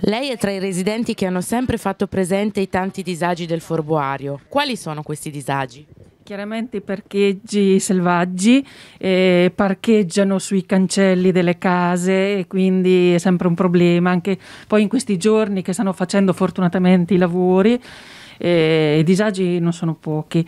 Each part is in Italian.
Lei è tra i residenti che hanno sempre fatto presente i tanti disagi del forboario. Quali sono questi disagi? Chiaramente i parcheggi selvaggi eh, parcheggiano sui cancelli delle case e quindi è sempre un problema. Anche poi in questi giorni che stanno facendo fortunatamente i lavori e i disagi non sono pochi,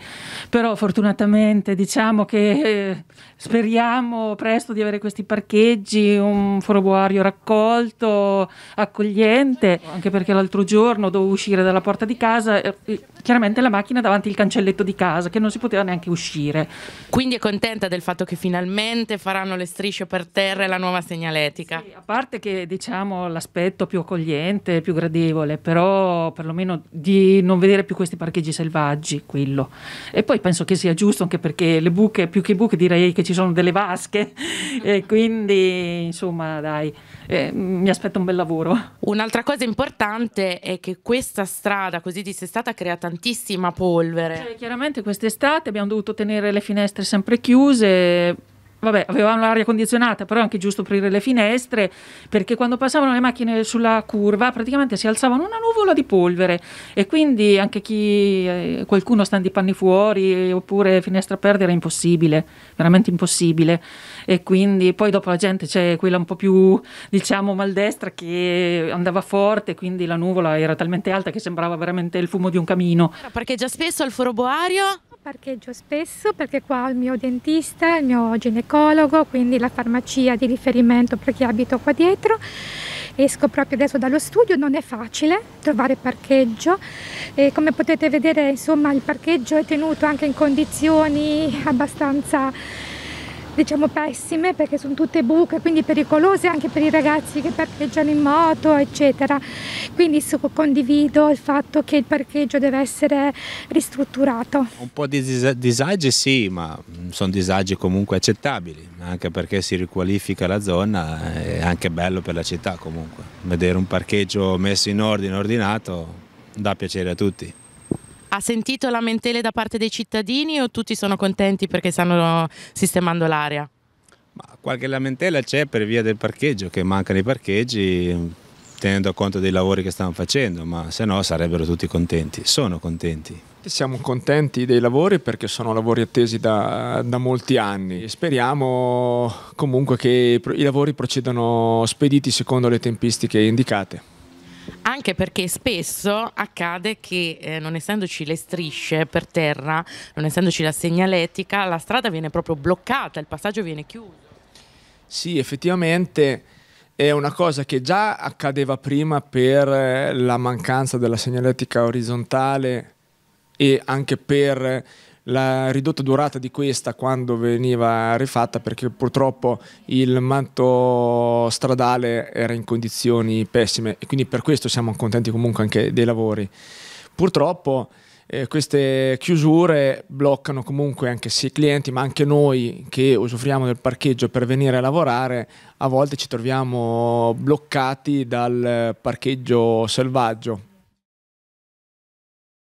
però fortunatamente diciamo che eh, speriamo presto di avere questi parcheggi, un forobuario raccolto, accogliente, anche perché l'altro giorno dovevo uscire dalla porta di casa, eh, chiaramente la macchina davanti al cancelletto di casa che non si poteva neanche uscire. Quindi è contenta del fatto che finalmente faranno le strisce per terra e la nuova segnaletica? Sì, a parte che diciamo l'aspetto più accogliente, più gradevole, però perlomeno di non vedere più questi parcheggi selvaggi, quello. E poi penso che sia giusto anche perché le buche, più che buche direi che ci sono delle vasche, e quindi insomma dai, eh, mi aspetto un bel lavoro. Un'altra cosa importante è che questa strada così dissestata crea tantissima polvere. Cioè, chiaramente quest'estate abbiamo dovuto tenere le finestre sempre chiuse vabbè, avevamo l'aria condizionata, però è anche giusto aprire le finestre, perché quando passavano le macchine sulla curva praticamente si alzavano una nuvola di polvere e quindi anche chi, eh, qualcuno sta di panni fuori oppure finestra aperta era impossibile, veramente impossibile. E quindi poi dopo la gente c'è quella un po' più, diciamo, maldestra che andava forte, quindi la nuvola era talmente alta che sembrava veramente il fumo di un camino. Perché già spesso al foro boario Parcheggio spesso perché qua ho il mio dentista, il mio ginecologo, quindi la farmacia di riferimento per chi abito qua dietro. Esco proprio adesso dallo studio, non è facile trovare parcheggio. E come potete vedere, insomma, il parcheggio è tenuto anche in condizioni abbastanza diciamo pessime perché sono tutte buche quindi pericolose anche per i ragazzi che parcheggiano in moto eccetera quindi condivido il fatto che il parcheggio deve essere ristrutturato un po' di dis disagi sì ma sono disagi comunque accettabili anche perché si riqualifica la zona eh, è anche bello per la città comunque vedere un parcheggio messo in ordine ordinato dà piacere a tutti ha sentito lamentele da parte dei cittadini o tutti sono contenti perché stanno sistemando l'area? qualche lamentela c'è per via del parcheggio, che mancano i parcheggi tenendo conto dei lavori che stanno facendo, ma se no sarebbero tutti contenti, sono contenti. Siamo contenti dei lavori perché sono lavori attesi da, da molti anni. Speriamo comunque che i lavori procedano spediti secondo le tempistiche indicate anche perché spesso accade che eh, non essendoci le strisce per terra, non essendoci la segnaletica, la strada viene proprio bloccata, il passaggio viene chiuso. Sì, effettivamente è una cosa che già accadeva prima per eh, la mancanza della segnaletica orizzontale e anche per la ridotta durata di questa quando veniva rifatta perché purtroppo il manto stradale era in condizioni pessime e quindi per questo siamo contenti comunque anche dei lavori. Purtroppo eh, queste chiusure bloccano comunque anche se i clienti, ma anche noi che usufruiamo del parcheggio per venire a lavorare, a volte ci troviamo bloccati dal parcheggio selvaggio